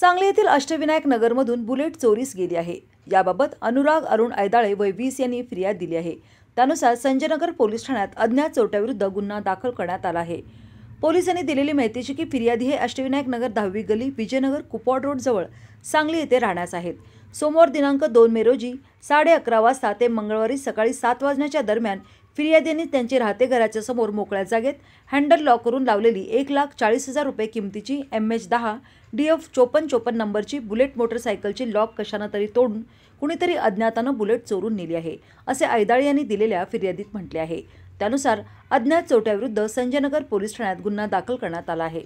सांगली येथील अष्टविनायक नगरमधून बुलेट चोरीस गेली आहे याबाबत अनुराग अरुण ऐदाळे वय वीस यांनी फिर्याद दिली आहे त्यानुसार संजयनगर पोलीस ठाण्यात अज्ञात चोरट्याविरुद्ध गुन्हा दाखल करण्यात आला आहे पोलिसांनी दिलेली माहितीची की फिर्यादी हे अष्टविनायक नगर दहावी गली विजयनगर कुपवाड रोडजवळ सांगली येथे राहण्यास आहेत सोमवार दिनांक दोन मे रोजी साडे अकरा वाजता ते मंगळवारी सकाळी सात वाजण्याच्या दरम्यान फिर्यादींनी त्यांची राहते घराच्या समोर मोकळ्या जागेत हँडल लॉक करून लावलेली एक लाख चाळीस हजार रुपये किमतीची एम एच दहा डी एफ चोपन्न चोपन्न नंबरची बुलेट मोटरसायकलची लॉक कशानं तरी तोडून कुणीतरी अज्ञातानं बुलेट चोरून नेली आहे असे ऐदाळ यांनी दिलेल्या फिर्यादीत म्हटले आहे त्यानुसार अज्ञात चोट्याविरुद्ध संजयनगर पोलीस ठाण्यात गुन्हा दाखल करण्यात आला आहे